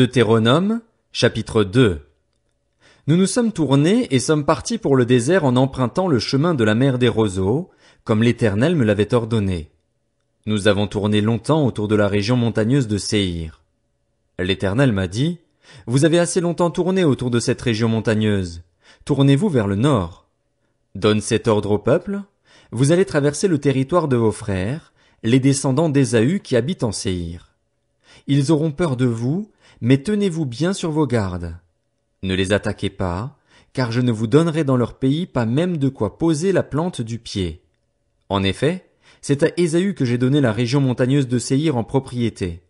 Deutéronome, chapitre 2. Nous nous sommes tournés et sommes partis pour le désert en empruntant le chemin de la mer des roseaux, comme l'Éternel me l'avait ordonné. Nous avons tourné longtemps autour de la région montagneuse de Séir. L'Éternel m'a dit, Vous avez assez longtemps tourné autour de cette région montagneuse. Tournez-vous vers le nord. Donne cet ordre au peuple. Vous allez traverser le territoire de vos frères, les descendants d'Ésaü qui habitent en Séir. Ils auront peur de vous, mais tenez-vous bien sur vos gardes. Ne les attaquez pas, car je ne vous donnerai dans leur pays pas même de quoi poser la plante du pied. En effet, c'est à Ésaü que j'ai donné la région montagneuse de Séhir en propriété.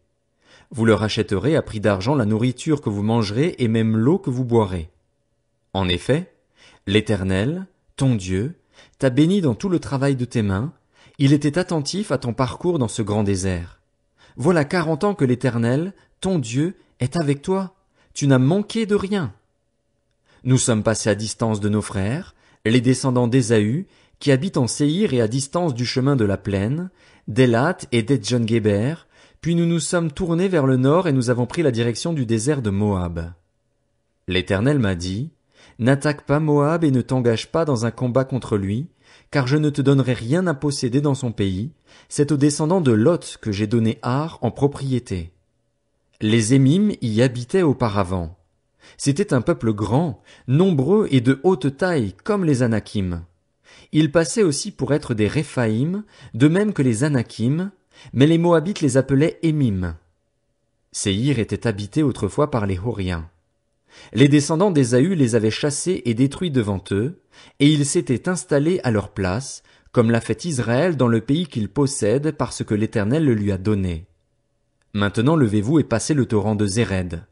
Vous leur achèterez à prix d'argent la nourriture que vous mangerez et même l'eau que vous boirez. En effet, l'Éternel, ton Dieu, t'a béni dans tout le travail de tes mains, il était attentif à ton parcours dans ce grand désert. Voilà quarante ans que l'Éternel, ton Dieu, est avec toi. Tu n'as manqué de rien. Nous sommes passés à distance de nos frères, les descendants d'Ésaü, qui habitent en Séhir et à distance du chemin de la plaine, d'Elat et d'Edjon-Geber, puis nous nous sommes tournés vers le nord et nous avons pris la direction du désert de Moab. L'Éternel m'a dit, N'attaque pas Moab et ne t'engage pas dans un combat contre lui, car je ne te donnerai rien à posséder dans son pays, c'est aux descendants de Lot que j'ai donné Ar en propriété. Les Émimes y habitaient auparavant. C'était un peuple grand, nombreux et de haute taille, comme les Anakim. Ils passaient aussi pour être des Réphaïm, de même que les Anakim, mais les Moabites les appelaient Émimes. Séhir était habité autrefois par les Horiens. Les descendants d'Ésaü les avaient chassés et détruits devant eux, et ils s'étaient installés à leur place, comme l'a fait Israël dans le pays qu'il possède parce que l'Éternel le lui a donné. Maintenant levez-vous et passez le torrent de Zéred.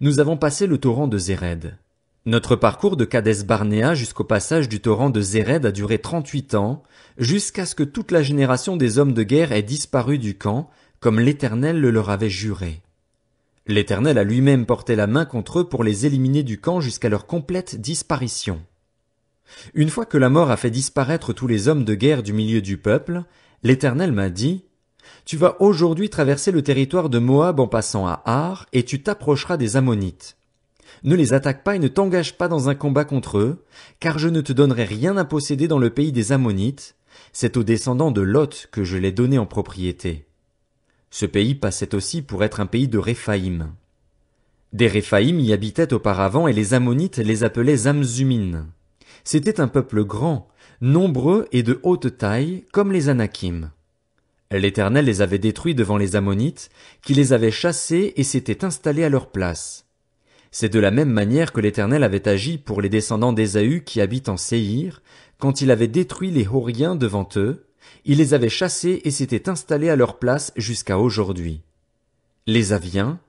Nous avons passé le torrent de Zéred. Notre parcours de Cades Barnéa jusqu'au passage du torrent de Zéred a duré trente-huit ans, jusqu'à ce que toute la génération des hommes de guerre ait disparu du camp, comme l'Éternel le leur avait juré. L'Éternel a lui-même porté la main contre eux pour les éliminer du camp jusqu'à leur complète disparition. Une fois que la mort a fait disparaître tous les hommes de guerre du milieu du peuple, l'Éternel m'a dit, Tu vas aujourd'hui traverser le territoire de Moab en passant à Ar, et tu t'approcheras des Ammonites. Ne les attaque pas et ne t'engage pas dans un combat contre eux, car je ne te donnerai rien à posséder dans le pays des Ammonites, c'est aux descendants de Lot que je l'ai donné en propriété. Ce pays passait aussi pour être un pays de Réphaïm. Des Réphaïm y habitaient auparavant et les Ammonites les appelaient Amzumines. C'était un peuple grand, nombreux et de haute taille, comme les Anakim. L'Éternel les avait détruits devant les Ammonites, qui les avaient chassés et s'étaient installés à leur place. C'est de la même manière que l'Éternel avait agi pour les descendants d'Ésaü qui habitent en Séhir, quand il avait détruit les Horiens devant eux, il les avait chassés et s'était installés à leur place jusqu'à aujourd'hui. Les Aviens,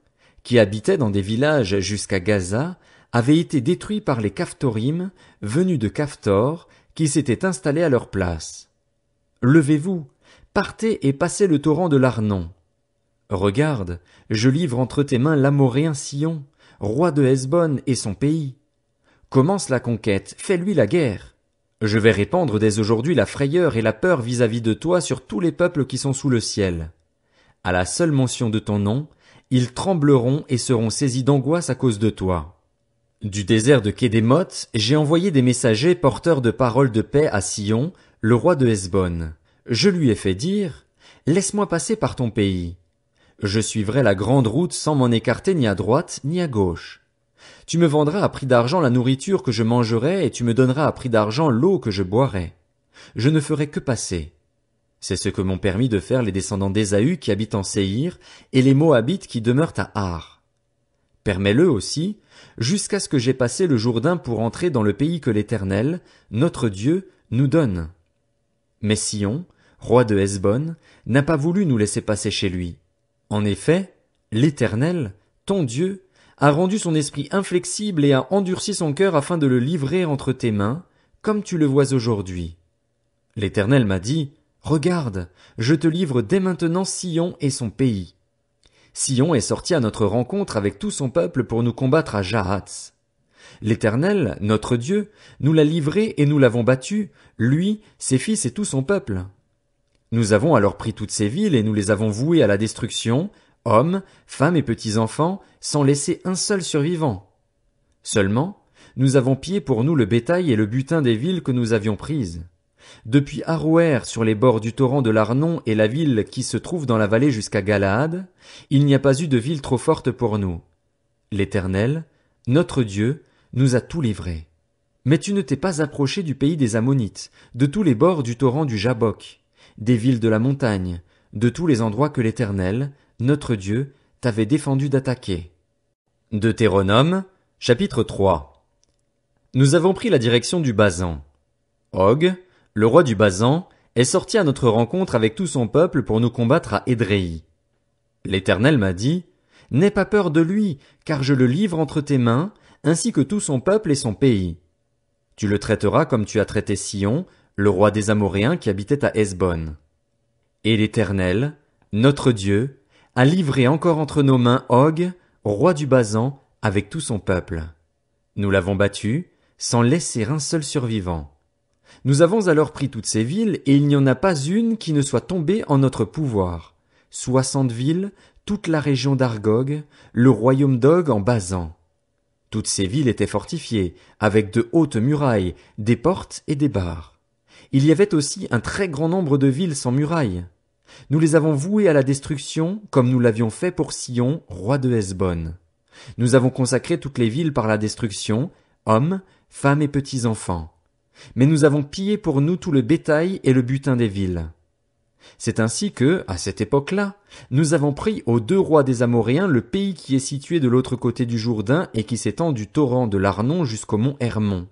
qui habitaient dans des villages jusqu'à Gaza, avaient été détruits par les Kaftorim, venus de Kaftor, qui s'étaient installés à leur place. Levez-vous, partez et passez le torrent de l'Arnon. Regarde, je livre entre tes mains l'Amoréen Sion, roi de Hesbon et son pays. Commence la conquête, fais-lui la guerre. Je vais répandre dès aujourd'hui la frayeur et la peur vis-à-vis de toi sur tous les peuples qui sont sous le ciel. À la seule mention de ton nom, ils trembleront et seront saisis d'angoisse à cause de toi. Du désert de Kédémoth, j'ai envoyé des messagers porteurs de paroles de paix à Sion, le roi de Hesbonne. Je lui ai fait dire, Laisse-moi passer par ton pays. Je suivrai la grande route sans m'en écarter ni à droite ni à gauche. Tu me vendras à prix d'argent la nourriture que je mangerai, et tu me donneras à prix d'argent l'eau que je boirai. Je ne ferai que passer. C'est ce que m'ont permis de faire les descendants d'Ésaü qui habitent en Séhir, et les Moabites qui demeurent à Har. Permets-le aussi, jusqu'à ce que j'aie passé le Jourdain pour entrer dans le pays que l'Éternel, notre Dieu, nous donne. Mais Sion, roi de Hesbon, n'a pas voulu nous laisser passer chez lui. En effet, l'Éternel, ton Dieu, a rendu son esprit inflexible et a endurci son cœur afin de le livrer entre tes mains, comme tu le vois aujourd'hui. L'Éternel m'a dit, Regarde, je te livre dès maintenant Sion et son pays. Sion est sorti à notre rencontre avec tout son peuple pour nous combattre à Jahatz. L'Éternel, notre Dieu, nous l'a livré et nous l'avons battu, lui, ses fils et tout son peuple. Nous avons alors pris toutes ces villes et nous les avons vouées à la destruction, hommes, femmes et petits-enfants, sans laisser un seul survivant. Seulement, nous avons pillé pour nous le bétail et le butin des villes que nous avions prises. Depuis Harouer sur les bords du torrent de l'Arnon et la ville qui se trouve dans la vallée jusqu'à Galaad, il n'y a pas eu de ville trop forte pour nous. L'Éternel, notre Dieu, nous a tout livré. Mais tu ne t'es pas approché du pays des Ammonites, de tous les bords du torrent du Jabok, des villes de la montagne, de tous les endroits que l'Éternel, notre Dieu, t'avait défendu d'attaquer. Deutéronome, chapitre 3 Nous avons pris la direction du Bazan. Og, le roi du Bazan, est sorti à notre rencontre avec tout son peuple pour nous combattre à Édréi. L'Éternel m'a dit, N'aie pas peur de lui, car je le livre entre tes mains, ainsi que tout son peuple et son pays. Tu le traiteras comme tu as traité Sion, le roi des Amoréens qui habitait à Hesbon. Et l'Éternel, notre Dieu, a livré encore entre nos mains Og, roi du Bazan, avec tout son peuple. Nous l'avons battu, sans laisser un seul survivant. Nous avons alors pris toutes ces villes, et il n'y en a pas une qui ne soit tombée en notre pouvoir. Soixante villes, toute la région d'Argog, le royaume d'Og en Bazan. Toutes ces villes étaient fortifiées, avec de hautes murailles, des portes et des bars. Il y avait aussi un très grand nombre de villes sans murailles. Nous les avons voués à la destruction, comme nous l'avions fait pour Sion, roi de Hesbonne. Nous avons consacré toutes les villes par la destruction, hommes, femmes et petits enfants. Mais nous avons pillé pour nous tout le bétail et le butin des villes. C'est ainsi que, à cette époque-là, nous avons pris aux deux rois des Amoréens le pays qui est situé de l'autre côté du Jourdain et qui s'étend du torrent de l'Arnon jusqu'au mont Hermon.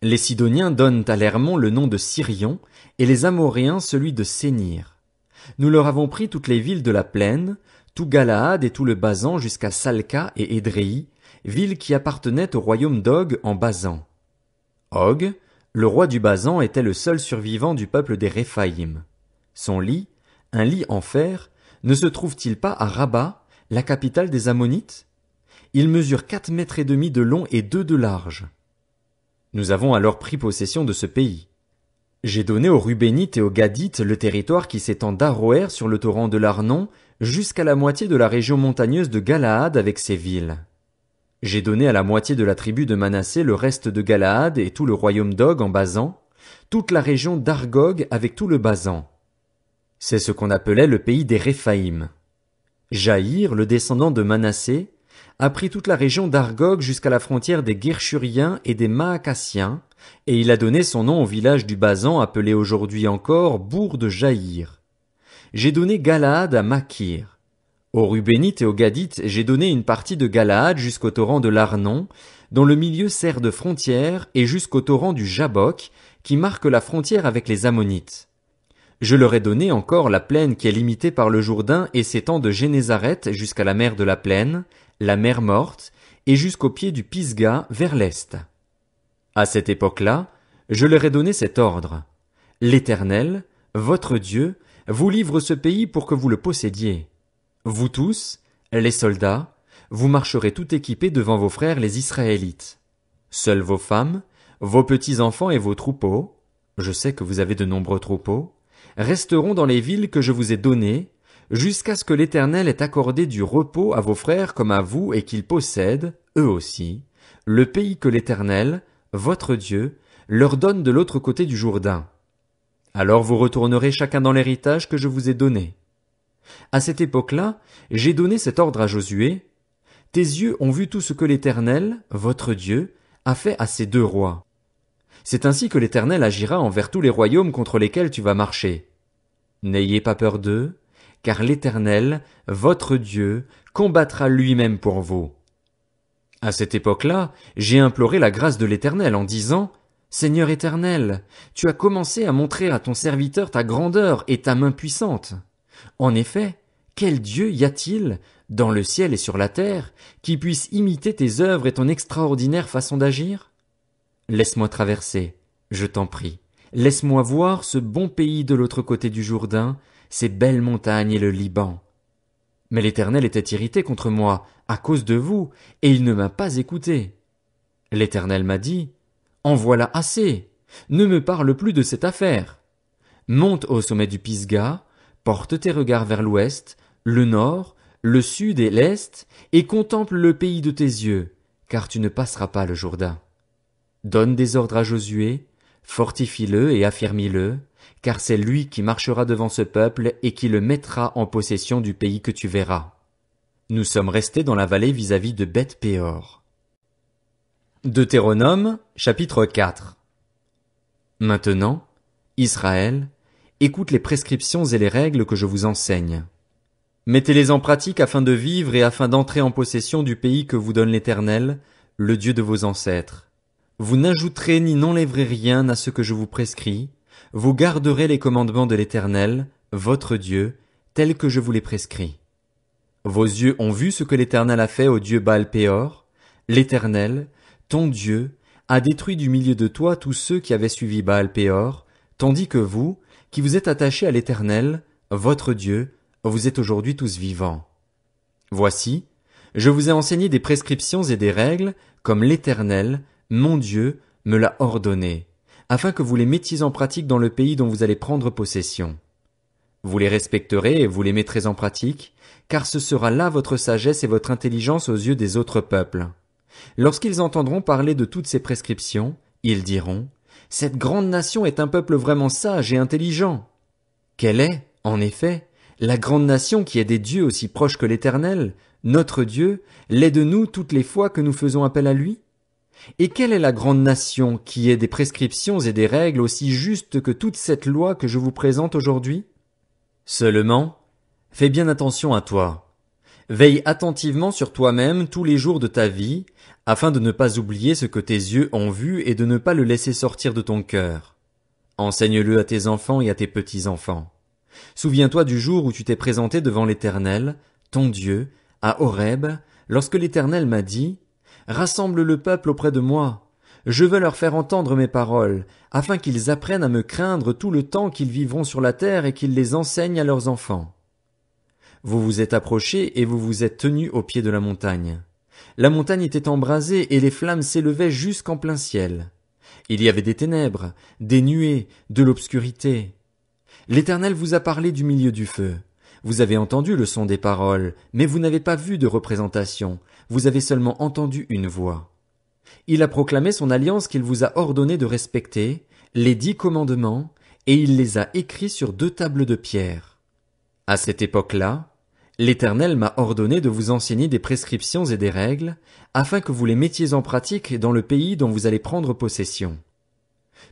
Les Sidoniens donnent à l'Hermon le nom de Sirion et les Amoréens celui de Sénir. Nous leur avons pris toutes les villes de la plaine, tout Galaad et tout le Bazan jusqu'à Salca et Edrei, villes qui appartenaient au royaume d'Og en Bazan. Og, le roi du Bazan était le seul survivant du peuple des Réphaïm. Son lit, un lit en fer, ne se trouve-t-il pas à Rabat, la capitale des Ammonites? Il mesure quatre mètres et demi de long et deux de large. Nous avons alors pris possession de ce pays. J'ai donné aux Rubénites et aux Gadites le territoire qui s'étend d'Aroer sur le torrent de l'Arnon jusqu'à la moitié de la région montagneuse de Galaad avec ses villes. J'ai donné à la moitié de la tribu de Manassé le reste de Galaad et tout le royaume d'Og en Basan, toute la région d'Argog avec tout le Basan. C'est ce qu'on appelait le pays des Réphaïm. Jaïr, le descendant de Manassé, a pris toute la région d'Argog jusqu'à la frontière des Gershuriens et des Maacassiens, et il a donné son nom au village du Bazan appelé aujourd'hui encore Bourg de Jaïr. J'ai donné Galaad à Makir. Aux Rubénites et aux Gadites, j'ai donné une partie de Galaad jusqu'au torrent de l'Arnon, dont le milieu sert de frontière, et jusqu'au torrent du Jabok, qui marque la frontière avec les Ammonites. Je leur ai donné encore la plaine qui est limitée par le Jourdain et s'étend de Génézaret jusqu'à la mer de la plaine, la mer morte, et jusqu'au pied du Pisga vers l'est. À cette époque-là, je leur ai donné cet ordre. L'Éternel, votre Dieu, vous livre ce pays pour que vous le possédiez. Vous tous, les soldats, vous marcherez tout équipés devant vos frères les Israélites. Seules vos femmes, vos petits-enfants et vos troupeaux, je sais que vous avez de nombreux troupeaux, resteront dans les villes que je vous ai données, jusqu'à ce que l'Éternel ait accordé du repos à vos frères comme à vous et qu'ils possèdent, eux aussi, le pays que l'Éternel, votre Dieu, leur donne de l'autre côté du Jourdain. Alors vous retournerez chacun dans l'héritage que je vous ai donné. À cette époque-là, j'ai donné cet ordre à Josué. Tes yeux ont vu tout ce que l'Éternel, votre Dieu, a fait à ces deux rois. C'est ainsi que l'Éternel agira envers tous les royaumes contre lesquels tu vas marcher. N'ayez pas peur d'eux, car l'Éternel, votre Dieu, combattra lui-même pour vous. À cette époque-là, j'ai imploré la grâce de l'Éternel en disant, Seigneur éternel, tu as commencé à montrer à ton serviteur ta grandeur et ta main puissante. En effet, quel Dieu y a-t-il, dans le ciel et sur la terre, qui puisse imiter tes œuvres et ton extraordinaire façon d'agir? Laisse-moi traverser, je t'en prie. Laisse-moi voir ce bon pays de l'autre côté du Jourdain, ces belles montagnes et le Liban. Mais l'Éternel était irrité contre moi, à cause de vous, et il ne m'a pas écouté. L'Éternel m'a dit, En voilà assez, ne me parle plus de cette affaire. Monte au sommet du Pisga, porte tes regards vers l'ouest, le nord, le sud et l'est, et contemple le pays de tes yeux, car tu ne passeras pas le Jourdain. Donne des ordres à Josué, fortifie-le et affermis-le, car c'est lui qui marchera devant ce peuple et qui le mettra en possession du pays que tu verras. Nous sommes restés dans la vallée vis-à-vis de beth péor. Deutéronome, chapitre 4. Maintenant, Israël, écoute les prescriptions et les règles que je vous enseigne. Mettez-les en pratique afin de vivre et afin d'entrer en possession du pays que vous donne l'Éternel, le Dieu de vos ancêtres. Vous n'ajouterez ni n'enlèverez rien à ce que je vous prescris, vous garderez les commandements de l'Éternel, votre Dieu, tels que je vous les prescris. Vos yeux ont vu ce que l'Éternel a fait au dieu Baal Péor. L'Éternel, ton Dieu, a détruit du milieu de toi tous ceux qui avaient suivi Baal Péor, tandis que vous, qui vous êtes attachés à l'Éternel, votre Dieu, vous êtes aujourd'hui tous vivants. Voici, je vous ai enseigné des prescriptions et des règles, comme l'Éternel, mon Dieu, me l'a ordonné, afin que vous les mettiez en pratique dans le pays dont vous allez prendre possession. Vous les respecterez et vous les mettrez en pratique, car ce sera là votre sagesse et votre intelligence aux yeux des autres peuples. Lorsqu'ils entendront parler de toutes ces prescriptions, ils diront Cette grande nation est un peuple vraiment sage et intelligent. Quelle est, en effet, la grande nation qui est des dieux aussi proches que l'Éternel, notre Dieu, l'est de nous toutes les fois que nous faisons appel à lui? Et quelle est la grande nation qui ait des prescriptions et des règles aussi justes que toute cette loi que je vous présente aujourd'hui? Seulement, fais bien attention à toi. Veille attentivement sur toi-même tous les jours de ta vie, afin de ne pas oublier ce que tes yeux ont vu et de ne pas le laisser sortir de ton cœur. Enseigne-le à tes enfants et à tes petits-enfants. Souviens-toi du jour où tu t'es présenté devant l'Éternel, ton Dieu, à Horeb, lorsque l'Éternel m'a dit, Rassemble le peuple auprès de moi, je veux leur faire entendre mes paroles, afin qu'ils apprennent à me craindre tout le temps qu'ils vivront sur la terre et qu'ils les enseignent à leurs enfants. Vous vous êtes approchés et vous vous êtes tenus au pied de la montagne. La montagne était embrasée et les flammes s'élevaient jusqu'en plein ciel. Il y avait des ténèbres, des nuées, de l'obscurité. L'Éternel vous a parlé du milieu du feu. Vous avez entendu le son des paroles, mais vous n'avez pas vu de représentation, vous avez seulement entendu une voix. Il a proclamé son alliance qu'il vous a ordonné de respecter, les dix commandements, et il les a écrits sur deux tables de pierre. À cette époque-là, l'Éternel m'a ordonné de vous enseigner des prescriptions et des règles, afin que vous les mettiez en pratique dans le pays dont vous allez prendre possession.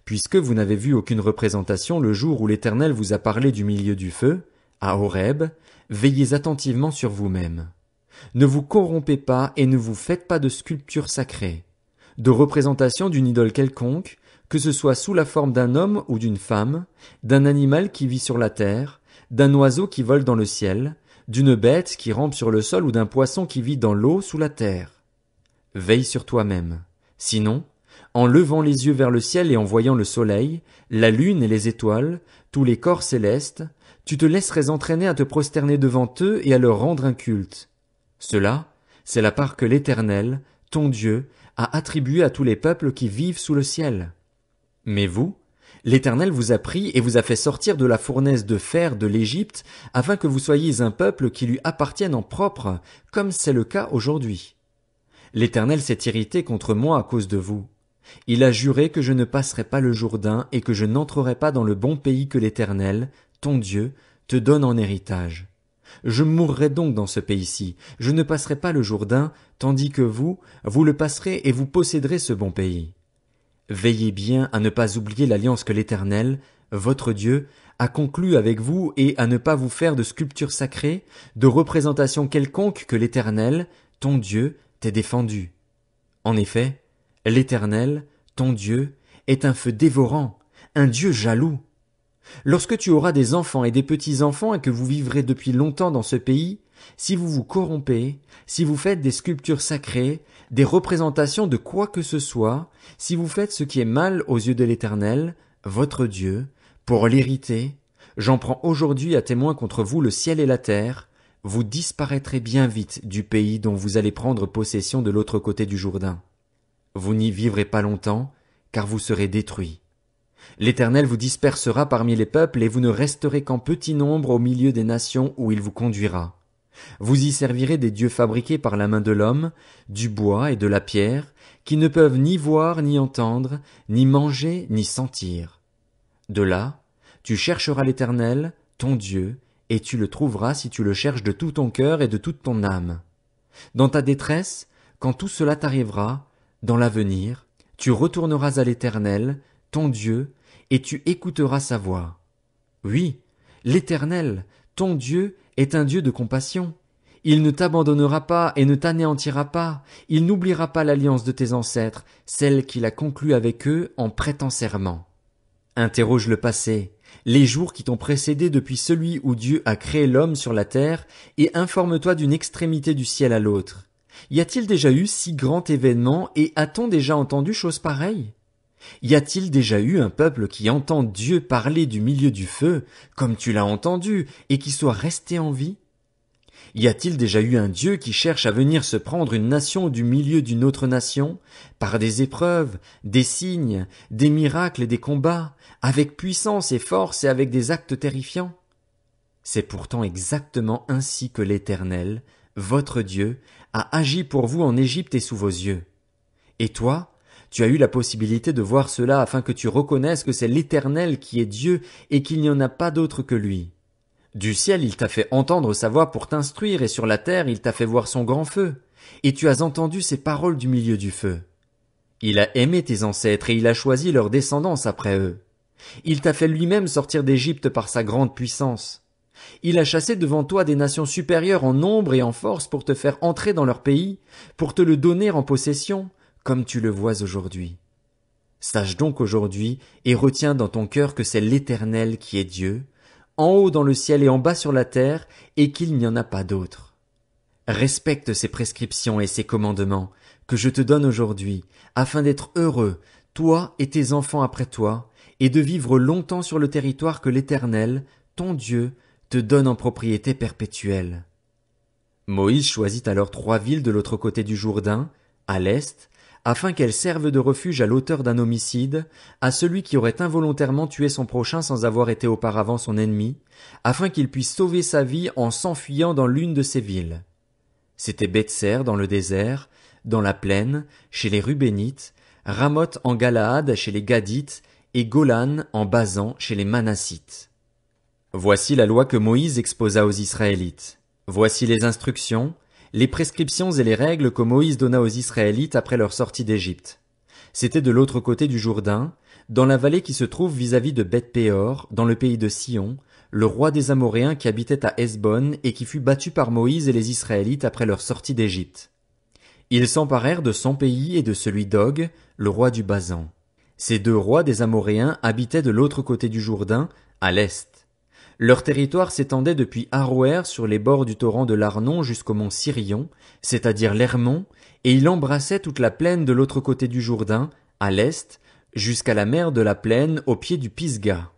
Puisque vous n'avez vu aucune représentation le jour où l'Éternel vous a parlé du milieu du feu, à Horeb, veillez attentivement sur vous-même. Ne vous corrompez pas et ne vous faites pas de sculptures sacrées de représentation d'une idole quelconque, que ce soit sous la forme d'un homme ou d'une femme, d'un animal qui vit sur la terre, d'un oiseau qui vole dans le ciel, d'une bête qui rampe sur le sol ou d'un poisson qui vit dans l'eau sous la terre. Veille sur toi-même. Sinon, en levant les yeux vers le ciel et en voyant le soleil, la lune et les étoiles, tous les corps célestes, tu te laisserais entraîner à te prosterner devant eux et à leur rendre un culte. Cela, c'est la part que l'Éternel, ton Dieu, à attribuer à tous les peuples qui vivent sous le ciel. Mais vous, l'Éternel vous a pris et vous a fait sortir de la fournaise de fer de l'Égypte, afin que vous soyez un peuple qui lui appartienne en propre, comme c'est le cas aujourd'hui. L'Éternel s'est irrité contre moi à cause de vous. Il a juré que je ne passerai pas le Jourdain et que je n'entrerai pas dans le bon pays que l'Éternel, ton Dieu, te donne en héritage. Je mourrai donc dans ce pays-ci, je ne passerai pas le Jourdain, tandis que vous, vous le passerez et vous posséderez ce bon pays. Veillez bien à ne pas oublier l'alliance que l'Éternel, votre Dieu, a conclue avec vous et à ne pas vous faire de sculptures sacrées, de représentations quelconques que l'Éternel, ton Dieu, t'ait défendu. En effet, l'Éternel, ton Dieu, est un feu dévorant, un Dieu jaloux, Lorsque tu auras des enfants et des petits-enfants et que vous vivrez depuis longtemps dans ce pays, si vous vous corrompez, si vous faites des sculptures sacrées, des représentations de quoi que ce soit, si vous faites ce qui est mal aux yeux de l'Éternel, votre Dieu, pour l'irriter, j'en prends aujourd'hui à témoin contre vous le ciel et la terre, vous disparaîtrez bien vite du pays dont vous allez prendre possession de l'autre côté du Jourdain. Vous n'y vivrez pas longtemps, car vous serez détruits L'Éternel vous dispersera parmi les peuples, et vous ne resterez qu'en petit nombre au milieu des nations où il vous conduira. Vous y servirez des dieux fabriqués par la main de l'homme, du bois et de la pierre, qui ne peuvent ni voir ni entendre, ni manger ni sentir. De là, tu chercheras l'Éternel, ton Dieu, et tu le trouveras si tu le cherches de tout ton cœur et de toute ton âme. Dans ta détresse, quand tout cela t'arrivera, dans l'avenir, tu retourneras à l'Éternel, ton Dieu, et tu écouteras sa voix. Oui, l'Éternel, ton Dieu, est un Dieu de compassion. Il ne t'abandonnera pas et ne t'anéantira pas, il n'oubliera pas l'alliance de tes ancêtres, celle qu'il a conclue avec eux en prêtant serment. Interroge le passé, les jours qui t'ont précédé depuis celui où Dieu a créé l'homme sur la terre, et informe-toi d'une extrémité du ciel à l'autre. Y a-t-il déjà eu si grand événement et a-t-on déjà entendu chose pareille y a-t-il déjà eu un peuple qui entend Dieu parler du milieu du feu, comme tu l'as entendu, et qui soit resté en vie? Y a-t-il déjà eu un Dieu qui cherche à venir se prendre une nation du milieu d'une autre nation, par des épreuves, des signes, des miracles et des combats, avec puissance et force et avec des actes terrifiants? C'est pourtant exactement ainsi que l'Éternel, votre Dieu, a agi pour vous en Égypte et sous vos yeux. Et toi, tu as eu la possibilité de voir cela afin que tu reconnaisses que c'est l'Éternel qui est Dieu et qu'il n'y en a pas d'autre que lui. Du ciel il t'a fait entendre sa voix pour t'instruire, et sur la terre il t'a fait voir son grand feu, et tu as entendu ses paroles du milieu du feu. Il a aimé tes ancêtres, et il a choisi leur descendance après eux. Il t'a fait lui-même sortir d'Égypte par sa grande puissance. Il a chassé devant toi des nations supérieures en nombre et en force pour te faire entrer dans leur pays, pour te le donner en possession, comme tu le vois aujourd'hui. Sache donc aujourd'hui et retiens dans ton cœur que c'est l'Éternel qui est Dieu, en haut dans le ciel et en bas sur la terre, et qu'il n'y en a pas d'autre. Respecte ses prescriptions et ses commandements que je te donne aujourd'hui, afin d'être heureux, toi et tes enfants après toi, et de vivre longtemps sur le territoire que l'Éternel, ton Dieu, te donne en propriété perpétuelle. Moïse choisit alors trois villes de l'autre côté du Jourdain, à l'est, afin qu'elle serve de refuge à l'auteur d'un homicide, à celui qui aurait involontairement tué son prochain sans avoir été auparavant son ennemi, afin qu'il puisse sauver sa vie en s'enfuyant dans l'une de ses villes. C'était Betser dans le désert, dans la plaine, chez les Rubénites, Ramoth en Galaad chez les Gadites, et Golan en Bazan chez les Manassites. Voici la loi que Moïse exposa aux Israélites. Voici les instructions, les prescriptions et les règles que Moïse donna aux Israélites après leur sortie d'Égypte. C'était de l'autre côté du Jourdain, dans la vallée qui se trouve vis-à-vis de beth péor dans le pays de Sion, le roi des Amoréens qui habitait à Hesbon et qui fut battu par Moïse et les Israélites après leur sortie d'Égypte. Ils s'emparèrent de son pays et de celui d'Og, le roi du Bazan. Ces deux rois des Amoréens habitaient de l'autre côté du Jourdain, à l'est. Leur territoire s'étendait depuis Arouer sur les bords du torrent de l'Arnon jusqu'au mont Sirion, c'est-à-dire l'Hermont, et il embrassait toute la plaine de l'autre côté du Jourdain, à l'est, jusqu'à la mer de la plaine au pied du Pisgah.